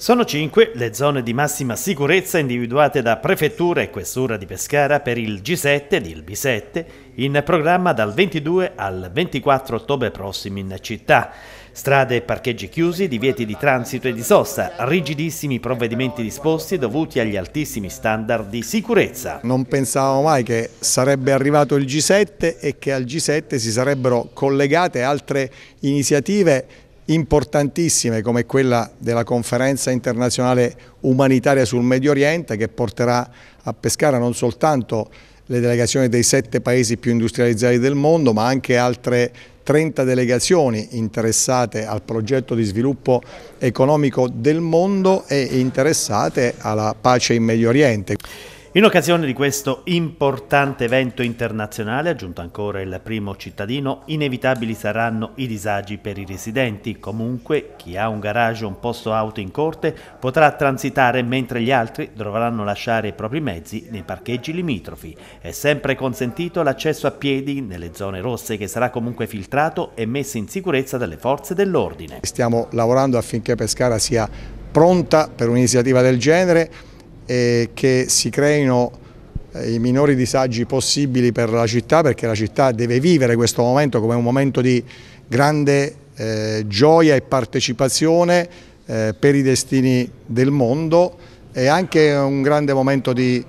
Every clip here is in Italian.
Sono cinque le zone di massima sicurezza individuate da Prefettura e Questura di Pescara per il G7 ed il B7 in programma dal 22 al 24 ottobre prossimo in città. Strade e parcheggi chiusi, divieti di transito e di sosta, rigidissimi provvedimenti disposti dovuti agli altissimi standard di sicurezza. Non pensavamo mai che sarebbe arrivato il G7 e che al G7 si sarebbero collegate altre iniziative importantissime come quella della conferenza internazionale umanitaria sul Medio Oriente che porterà a Pescara non soltanto le delegazioni dei sette paesi più industrializzati del mondo ma anche altre 30 delegazioni interessate al progetto di sviluppo economico del mondo e interessate alla pace in Medio Oriente. In occasione di questo importante evento internazionale, aggiunto ancora il primo cittadino, inevitabili saranno i disagi per i residenti. Comunque, chi ha un garage o un posto auto in corte potrà transitare mentre gli altri dovranno lasciare i propri mezzi nei parcheggi limitrofi. È sempre consentito l'accesso a piedi nelle zone rosse che sarà comunque filtrato e messo in sicurezza dalle forze dell'ordine. Stiamo lavorando affinché Pescara sia pronta per un'iniziativa del genere e che si creino eh, i minori disagi possibili per la città perché la città deve vivere questo momento come un momento di grande eh, gioia e partecipazione eh, per i destini del mondo e anche un grande momento di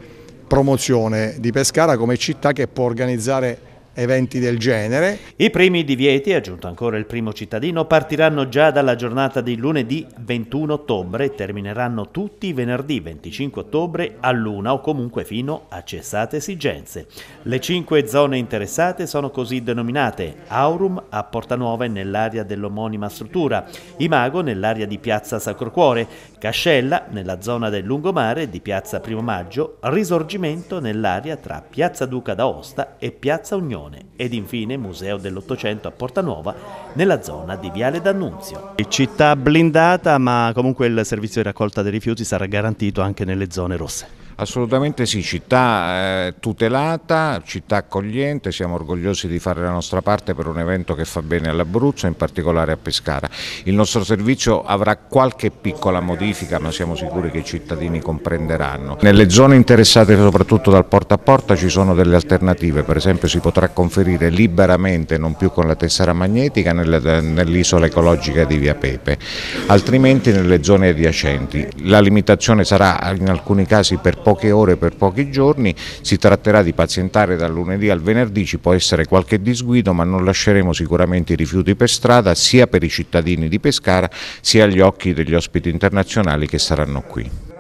promozione di Pescara come città che può organizzare eventi del genere. I primi divieti, aggiunto ancora il primo cittadino, partiranno già dalla giornata di lunedì 21 ottobre e termineranno tutti venerdì 25 ottobre a luna o comunque fino a cessate esigenze. Le cinque zone interessate sono così denominate Aurum a Porta Portanuove nell'area dell'omonima struttura, Imago nell'area di Piazza Sacro Cuore, Cascella nella zona del lungomare di Piazza Primo Maggio, Risorgimento nell'area tra Piazza Duca d'Aosta e Piazza Unione Napoleone ed infine Museo dell'Ottocento a Porta Nuova nella zona di Viale D'Annunzio. Città blindata ma comunque il servizio di raccolta dei rifiuti sarà garantito anche nelle zone rosse. Assolutamente sì, città eh, tutelata, città accogliente, siamo orgogliosi di fare la nostra parte per un evento che fa bene all'Abruzzo, in particolare a Pescara. Il nostro servizio avrà qualche piccola modifica, ma siamo sicuri che i cittadini comprenderanno. Nelle zone interessate soprattutto dal porta a porta ci sono delle alternative, per esempio si potrà conferire liberamente, non più con la tessera magnetica, nell'isola ecologica di Via Pepe, altrimenti nelle zone adiacenti. La limitazione sarà in alcuni casi per pochi poche ore per pochi giorni, si tratterà di pazientare dal lunedì al venerdì, ci può essere qualche disguido ma non lasceremo sicuramente i rifiuti per strada sia per i cittadini di Pescara sia agli occhi degli ospiti internazionali che saranno qui.